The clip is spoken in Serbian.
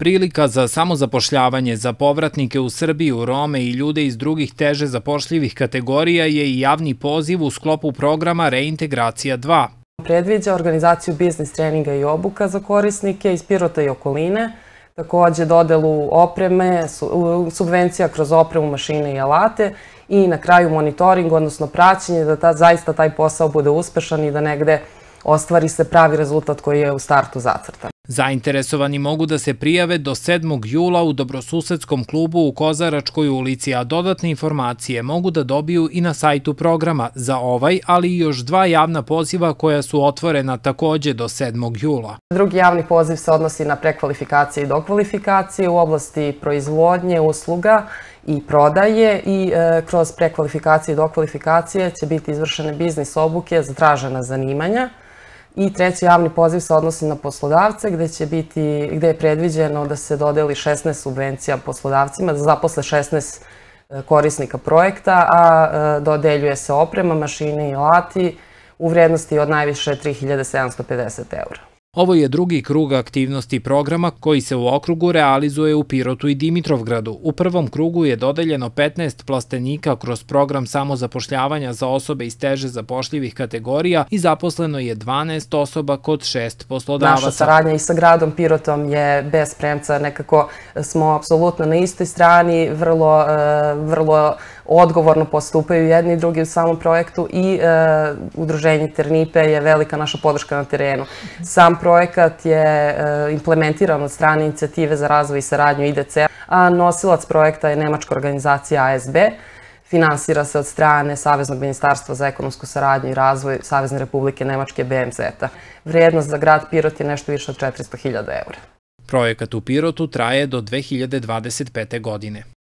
Prilika za samozapošljavanje za povratnike u Srbiju, Rome i ljude iz drugih teže zapošljivih kategorija je i javni poziv u sklopu programa Reintegracija 2. Predviđa organizaciju biznis treninga i obuka za korisnike iz Pirota i okoline, takođe dodelu opreme, subvencija kroz opremu, mašine i alate i na kraju monitoring, odnosno praćenje da ta, zaista taj posao bude uspešan i da negde ostvari se pravi rezultat koji je u startu zacrtan. Zainteresovani mogu da se prijave do 7. jula u Dobrosusedskom klubu u Kozaračkoj ulici, a dodatne informacije mogu da dobiju i na sajtu programa za ovaj, ali i još dva javna poziva koja su otvorena takođe do 7. jula. Drugi javni poziv se odnosi na prekvalifikacije i dokvalifikacije u oblasti proizvodnje, usluga i prodaje i e, kroz prekvalifikacije i dokvalifikacije će biti izvršene biznis obuke za tražena zanimanja. I treći javni poziv se odnosi na poslodavce gde će biti, gde je predviđeno da se dodeli 16 subvencija poslodavcima, da zaposle 16 e, korisnika projekta, a e, dodeljuje se oprema, mašine i alati u vrednosti od najviše 3750 eura. Ovo je drugi krug aktivnosti programa koji se u okrugu realizuje u Pirotu i Dimitrovgradu. U prvom krugu je dodeljeno 15 plastenika kroz program samozapošljavanja za osobe iz teže zapošljivih kategorija i zaposleno je 12 osoba kod šest poslodavaca. Naša saradnja i sa gradom Pirotom je bez premca, nekako smo apsolutno na istoj strani, vrlo, eh, vrlo odgovorno postupaju jedni i drugi u samom projektu i e, udruženje Ternipe je velika naša podrška na terenu. Sam projekat je e, implementiran od strane inicijative za razvoj i saradnju IDC, a nosilac projekta je nemačka organizacija ASB, finansira se od strane Saveznog ministarstva za ekonomsku saradnju i razvoj Savezne republike Nemačke BMZ-a. Vrijednost za grad Pirot je nešto više od 400.000 eura. Projekat u Pirotu traje do 2025. godine.